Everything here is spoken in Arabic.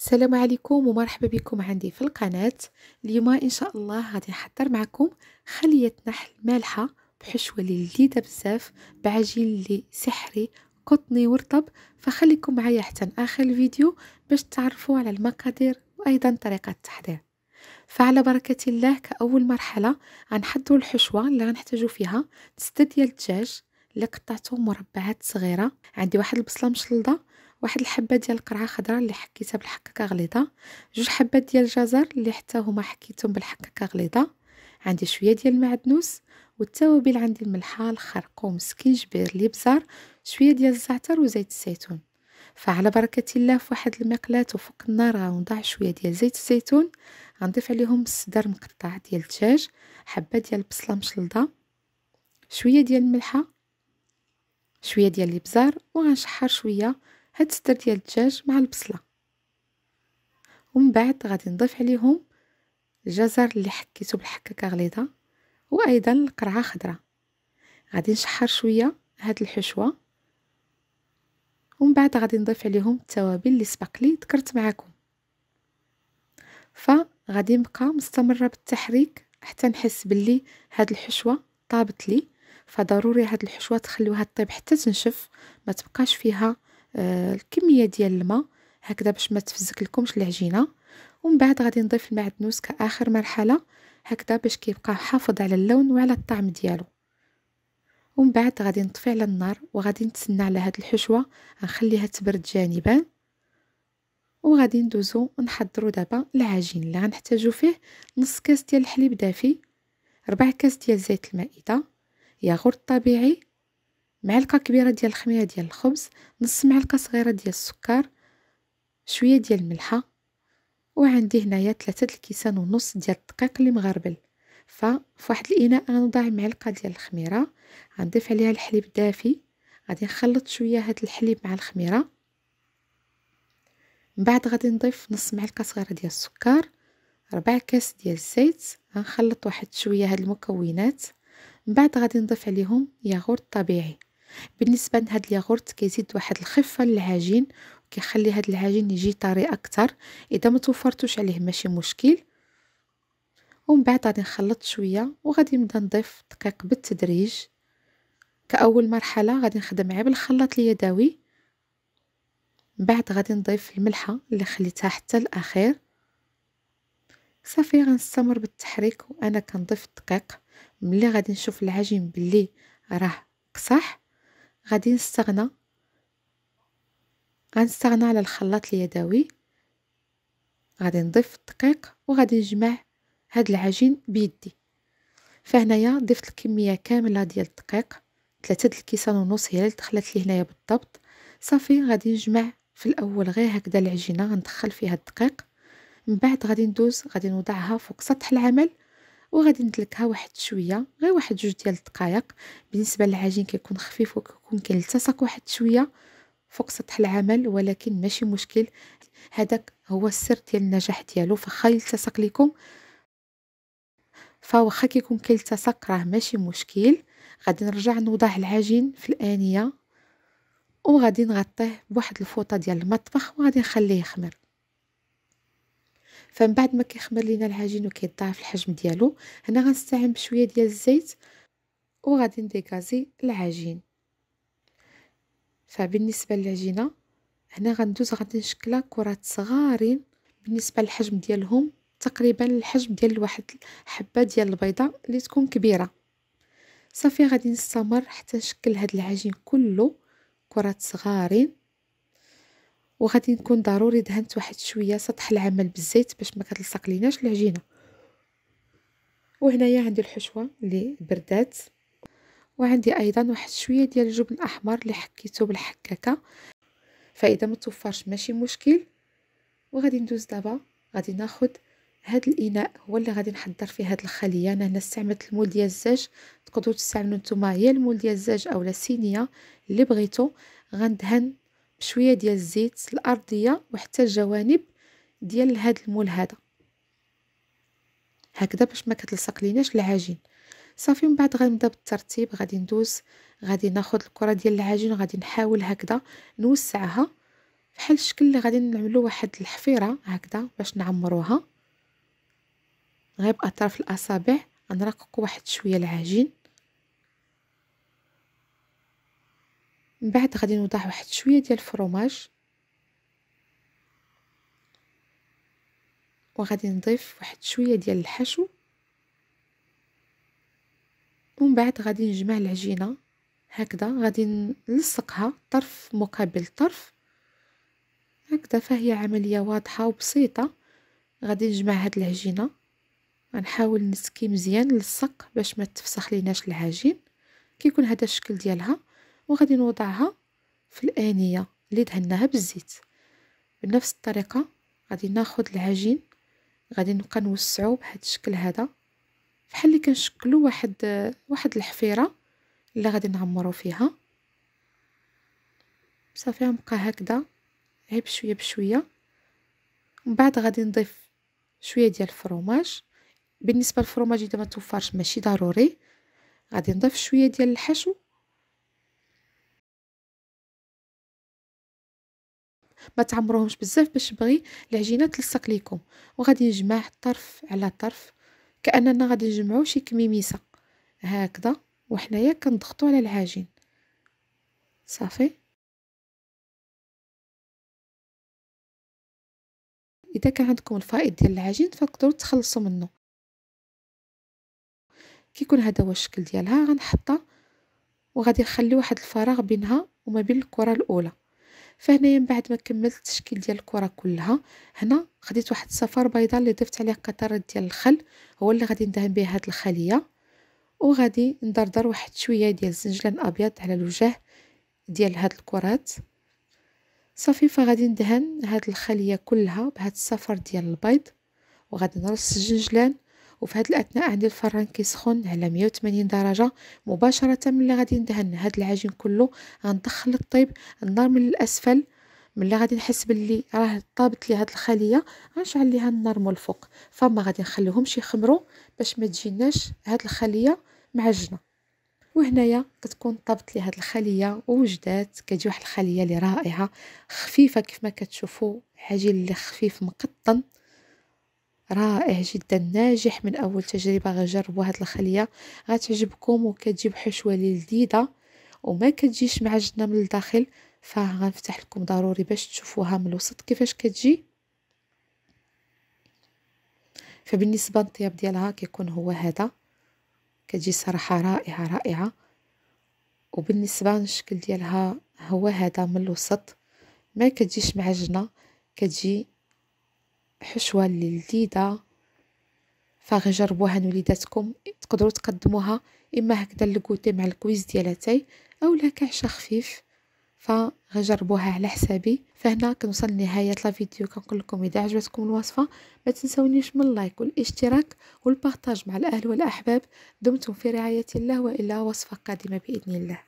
السلام عليكم ومرحبا بكم عندي في القناة اليوم إن شاء الله غادي نحضر معكم خلية نحل مالحة بحشوة لذيذة بزاف بعجين لي سحري قطني ورطب فخليكم معايا حتى آخر الفيديو باش تعرفوا على المقادير وأيضا طريقة التحضير فعلى بركة الله كأول مرحلة غنحضروا الحشوة اللي غنحتاجو فيها ستة ديال الدجاج اللي قطعته مربعات صغيرة عندي واحد البصلة مشلضة واحد الحبه ديال القرعه خضراء اللي حكيتها بالحكاكه غليظه جوج حبات ديال الجزر اللي حتى هما حكيتهم بالحكاكه غليظه عندي شويه ديال المعدنوس والتوابل عندي الملحه الخرقوم سكينجبير الابزار شويه ديال الزعتر وزيت الزيتون فعلى بركه الله في واحد المقلاة وفوق النار غنوضع شويه ديال زيت الزيتون غنضيف عليهم الصدر مقطع ديال الدجاج حبه ديال البصله مشلضه شويه ديال الملحه شويه ديال الابزار وغنشحر شويه هاد ستر ديال الدجاج مع البصله ومن بعد غادي نضيف عليهم الجزر اللي حكيته بالحكه غليظه وايضا القرعه خضراء غادي نشحر شويه هاد الحشوه ومن بعد غادي نضيف عليهم التوابل اللي سبق لي ذكرت معكم فغادي نبقى مستمره بالتحريك حتى نحس باللي هاد الحشوه طابت لي فضروري هاد الحشوه تخليوها طيب حتى تنشف ما تبقاش فيها آه، الكميه ديال الماء هكذا باش ما تفزك لكمش العجينه ومن بعد غادي نضيف المعدنوس كاخر مرحله هكذا باش كيبقى حافظ على اللون وعلى الطعم ديالو ومن بعد غادي نطفي على النار وغادي نتسنى على هاد الحشوه غنخليها تبرد جانبا وغادي ندوزو نحضروا دابا العجين اللي غنحتاجو فيه نص كاس ديال الحليب دافي ربع كاس ديال زيت المائده ياغورت طبيعي معلقه كبيره ديال الخميره ديال الخبز نص معلقه صغيره ديال السكر شويه ديال الملحه وعندي هنايا ثلاثة الكيسان ونص ديال الدقيق اللي مغربل فواحد الاناء غنضع معلقه ديال الخميره غنضيف عليها الحليب دافي غادي نخلط شويه هاد الحليب مع الخميره من بعد غادي نضيف نص معلقه صغيره ديال السكر ربع كاس ديال الزيت غنخلط واحد شويه هاد المكونات من بعد غادي نضيف عليهم ياغورت طبيعي بالنسبة لهاد الياغورت كيزيد واحد الخفة للعجين وكيخلي هاد العجين يجي طري اكثر اذا ما توفرتوش عليه ماشي مشكل ومن بعد غادي نخلط شويه وغادي نبدا نضيف الدقيق بالتدريج كاول مرحله غادي نخدم عيب بالخلاط اليدوي من بعد غادي نضيف الملحه اللي خليتها حتى الاخير صافي غنستمر بالتحريك وانا كنضيف الدقيق ملي غادي نشوف العجين باللي راه قصح غادي نستغنى غنستغنى على الخلاط اليدوي غادي نضيف الدقيق وغادي نجمع هاد العجين بيدي فهنايا ضفت الكميه كامله ديال الدقيق ثلاثه د الكيسان ونص هي اللي دخلت لي هنايا بالضبط صافي غادي نجمع في الاول غير هكذا العجينه غندخل فيها الدقيق من بعد غادي ندوز غادي نوضعها فوق سطح العمل وغادي ندلكها واحد شويه غير واحد جوج ديال الدقائق بالنسبه للعجين كيكون خفيف وكيكون كيلتصق واحد شويه فوق سطح العمل ولكن ماشي مشكل هذاك هو السر ديال النجاح ديالو فخا يلتصق لكم فواخا كيكون كيلتصق راه ماشي مشكل غادي نرجع نوضع العجين في الانيه وغادي نغطيه بواحد الفوطه ديال المطبخ وغادي نخليه يخمر فمن بعد ما كيخمر لينا العجين وكيضاعف الحجم ديالو هنا غنستعمل بشويه ديال الزيت وغادي نديكازي العجين فبالنسبه للعجينه هنا غندوز غادي نشكلها كرات صغارين بالنسبه للحجم ديالهم تقريبا الحجم ديال واحد حبه ديال البيضه اللي تكون كبيره صافي غادي نستمر حتى نشكل هذا العجين كله كرات صغارين وغادي نكون ضروري دهنت واحد شويه سطح العمل بالزيت باش ما كتلصق ليناش العجينه وهنايا عندي الحشوه اللي بردات وعندي ايضا واحد شويه ديال الجبن الاحمر اللي حكيته بالحكاكه فاذا ما توفرش ماشي مشكل وغادي ندوز دابا غادي ناخد هاد الاناء هو اللي غادي نحضر فيه هاد الخليه انا هنا استعملت المول ديال الزاج تقدروا تستعملوا نتوما يا المول ديال الزاج اولا السينيه اللي بغيتو غندهن شويه ديال الزيت الارضيه وحتى الجوانب ديال هذا المول هذا هكذا باش ما كتلصق ليناش العجين صافي من بعد غنبدا بالترتيب غادي ندوز غادي ناخذ الكره ديال العجين غادي نحاول هكذا نوسعها بحال الشكل اللي غادي نعملو واحد الحفيره هكذا باش نعمروها غير باطراف الاصابع غنرققوا واحد شويه العجين من بعد غادي نوضع واحد شويه ديال الفرماج وغادي نضيف واحد شويه ديال الحشو ومن بعد غادي نجمع العجينه هكذا غادي نلصقها طرف مقابل طرف هكذا فهي عمليه واضحه وبسيطه غادي نجمع هاد العجينه غنحاول نسكي مزيان نلصق باش ما تفسخ ليناش العجين كيكون هذا الشكل ديالها وغادي نوضعها في الانيه اللي دهناها بالزيت بنفس الطريقه غادي ناخذ العجين غادي نبقى نوسعو بهذا الشكل هذا بحال اللي كنشكلو واحد واحد الحفيره اللي غادي نعمرو فيها صافي غنبقى هكذا غير بشويه بشويه من بعد غادي نضيف شويه ديال الفرماج بالنسبه للفرماج اذا ما توفرش ماشي ضروري غادي نضيف شويه ديال الحشو ما تعمروهمش بزاف باش بغي العجينه تلصق ليكم وغادي نجمع طرف على طرف كاننا غادي نجمعو شي كميميسه هكذا وحنايا كنضغطو على العجين صافي اذا كان عندكم الفائض ديال العجين فتقدروا تخلصوا منه كيكون هذا هو الشكل ديالها غنحطها وغادي نخلي واحد الفراغ بينها وما بين الكره الاولى فهنايا من بعد ما كملت التشكيل ديال الكره كلها هنا خديت واحد الصفار بيضاء اللي ضفت عليه قطرات ديال الخل هو اللي غادي ندهن به هاد الخليه وغادي ندردر واحد شويه ديال الزنجلان ابيض على الوجه ديال هاد الكرات صافي فغادي ندهن هاد الخليه كلها بهاد الصفر ديال البيض وغادي نرص الزنجلان وفي هاد الاثناء عندي الفران كيسخن على 180 درجه مباشره ملي غادي ندهن هاد العجين كله غندخل الطيب النار من الاسفل ملي غادي نحس باللي راه طابت لي هاد الخليه غنشعل ليها النار من الفوق فما غادي نخليهمش يخمروا باش ما تجيناش هاد الخليه معجنه وهنايا كتكون طابت لي هاد الخليه ووجدات كتجي واحد الخليه اللي رائعه خفيفه كيف ما كتشوفوا عجين اللي خفيف مقطن رائع جدا ناجح من اول تجربه غجربوا هاد الخليه غتعجبكم وكتجيب حشوه لذيذه وما كتجيش معجنه من الداخل فغنفتح لكم ضروري باش تشوفوها من الوسط كيفاش كتجي فبالنسبه للطياب ديالها كيكون هو هذا كتجي صراحه رائعه رائعه وبالنسبه للشكل ديالها هو هذا من الوسط ما كتجيش معجنه كتجي حشوه لذيذه فغي جربوها وليداتكم تقدروا تقدموها اما هكذا لكوتي مع الكويز ديال اتاي اولا كعشا خفيف فغجربوها على حسابي فهنا كنوصل لنهايه لا فيديو كنقول لكم اذا عجبتكم الوصفه ما تنساونيش من اللايك والاشتراك والبارطاج مع الاهل والاحباب دمتم في رعايه الله والى وصفه قادمه باذن الله